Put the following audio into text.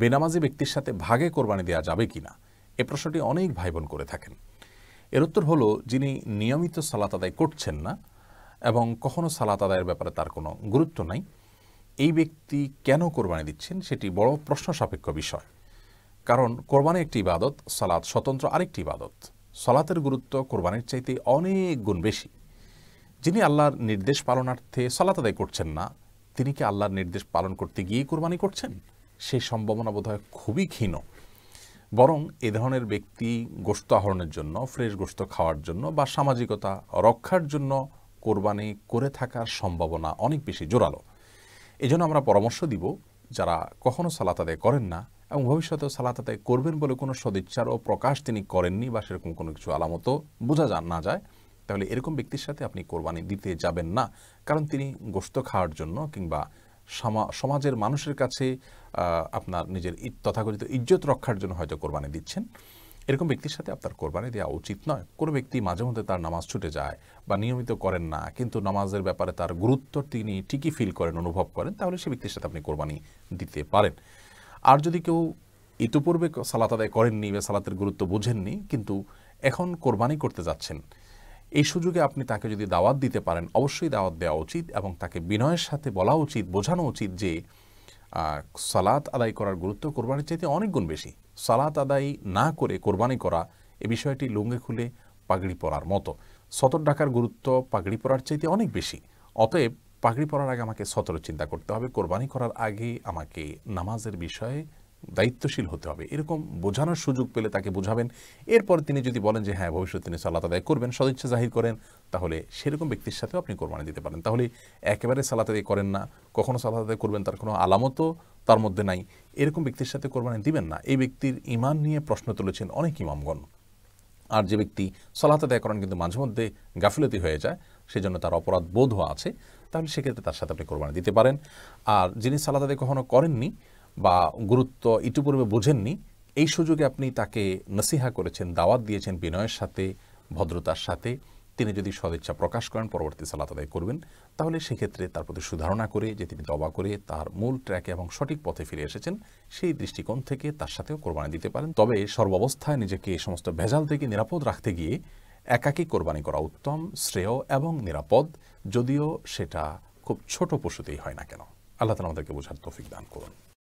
বেনামাজি ব্যক্তির সাথে ভাগে কোরবানি দেওয়া যাবে কি না এ প্রশ্নটি অনেক ভাই বোন করে থাকেন এর উত্তর হলো যিনি নিয়মিত সালাত আদায় করছেন না এবং কখনো সালাত আদায়ের ব্যাপারে তার কোনো গুরুত্ব নাই এই ব্যক্তি কেন কোরবানি দিচ্ছেন সেটি বড় প্রশ্ন সাপেক্ষ বিষয় কারণ কোরবানি একটি ইবাদত সালাত স্বতন্ত্র আরেকটি ইবাদত সালাতের গুরুত্ব কোরবানির চাইতে অনেক গুণ বেশি যিনি আল্লাহর নির্দেশ পালনার্থে সালাত আদায় করছেন না তিনি কি আল্লাহর নির্দেশ পালন করতে গিয়ে কোরবানি করছেন সেই সম্ভাবনা বোধহয় খুবই ক্ষীণ বরং এ ধরনের ব্যক্তি গোস্ত আহরণের জন্য ফ্রেশ গোস্ত খাওয়ার জন্য বা সামাজিকতা রক্ষার জন্য কোরবানি করে থাকার সম্ভাবনা অনেক বেশি জোরালো এজন্য আমরা পরামর্শ দিব যারা কখনো সালাত আদায় করেন না এবং ভবিষ্যতেও সালাত আদায় করবেন বলে কোনো সদিচ্ছারও প্রকাশ তিনি করেননি বা সেরকম কোনো কিছু আলামতো বোঝা যান না যায় তাহলে এরকম ব্যক্তির সাথে আপনি কোরবানি দিতে যাবেন না কারণ তিনি গোস্ত খাওয়ার জন্য কিংবা সমাজের মানুষের কাছে আপনার নিজের তথাকথিত ইজ্জত রক্ষার জন্য হয়তো কোরবানি দিচ্ছেন এরকম ব্যক্তির সাথে আপনার কোরবানি দেওয়া উচিত নয় কোনো ব্যক্তি মাঝে মধ্যে তার নামাজ ছুটে যায় বা নিয়মিত করেন না কিন্তু নামাজের ব্যাপারে তার গুরুত্ব তিনি ঠিকই ফিল করেন অনুভব করেন তাহলে সে ব্যক্তির সাথে আপনি কোরবানি দিতে পারেন আর যদি কেউ ইতোপূর্বে সালাত আদায় করেননি বা সালাতের গুরুত্ব বোঝেননি কিন্তু এখন কোরবানি করতে যাচ্ছেন এই সুযোগে আপনি তাকে যদি দাওয়াত দিতে পারেন অবশ্যই দাওয়াত দেওয়া উচিত এবং তাকে বিনয়ের সাথে বলা উচিত বোঝানো উচিত যে সালাত আদায় করার গুরুত্ব কোরবানির চাইতে অনেক গুণ বেশি সালাত আদায় না করে কোরবানি করা এ বিষয়টি লুঙ্গে খুলে পাগড়ি পরার মতো সতর ডাকার গুরুত্ব পাগড়ি পরার চাইতে অনেক বেশি অতএব পাগড়ি পরার আগে আমাকে সতর চিন্তা করতে হবে কোরবানি করার আগে আমাকে নামাজের বিষয়ে দায়িত্বশীল হতে হবে এরকম বোঝানোর সুযোগ পেলে তাকে বোঝাবেন এরপর তিনি যদি বলেন যে হ্যাঁ ভবিষ্যতে তিনি সালাত আদায় করবেন সদিচ্ছা জাহির করেন তাহলে সেরকম ব্যক্তির সাথেও আপনি কোরবানি দিতে পারেন তাহলে একেবারে সালাত আদায় করেন না কখনও সালাত আদায় করবেন তার কোনো আলামতও তার মধ্যে নাই এরকম ব্যক্তির সাথে কোরবানি দিবেন না এই ব্যক্তির ইমান নিয়ে প্রশ্ন তুলেছেন অনেক ইমামগণ আর যে ব্যক্তি সালাত আদায় করেন কিন্তু মাঝে মধ্যে গাফিলতি হয়ে যায় সেজন্য তার অপরাধ বোধ আছে তাহলে সেক্ষেত্রে তার সাথে আপনি কোরবানি দিতে পারেন আর যিনি সালাত আদায় কখনও করেননি বা গুরুত্ব ইতিপূর্বে বোঝেননি এই সুযোগে আপনি তাকে নসিহা করেছেন দাওয়াত দিয়েছেন বিনয়ের সাথে ভদ্রতার সাথে তিনি যদি সদিচ্ছা প্রকাশ করেন পরবর্তী সালাত আদায় করবেন তাহলে সেক্ষেত্রে তার প্রতি সুধারণা করে যে তিনি দবা করে তার মূল ট্র্যাকে এবং সঠিক পথে ফিরে এসেছেন সেই দৃষ্টিকোণ থেকে তার সাথেও কোরবানি দিতে পারেন তবে সর্বাবস্থায় নিজেকে এই সমস্ত ভেজাল থেকে নিরাপদ রাখতে গিয়ে একাকী কোরবানি করা উত্তম শ্রেয় এবং নিরাপদ যদিও সেটা খুব ছোট পশুতেই হয় না কেন আল্লাহ তালা আমাদেরকে বোঝার তৌফিক দান করুন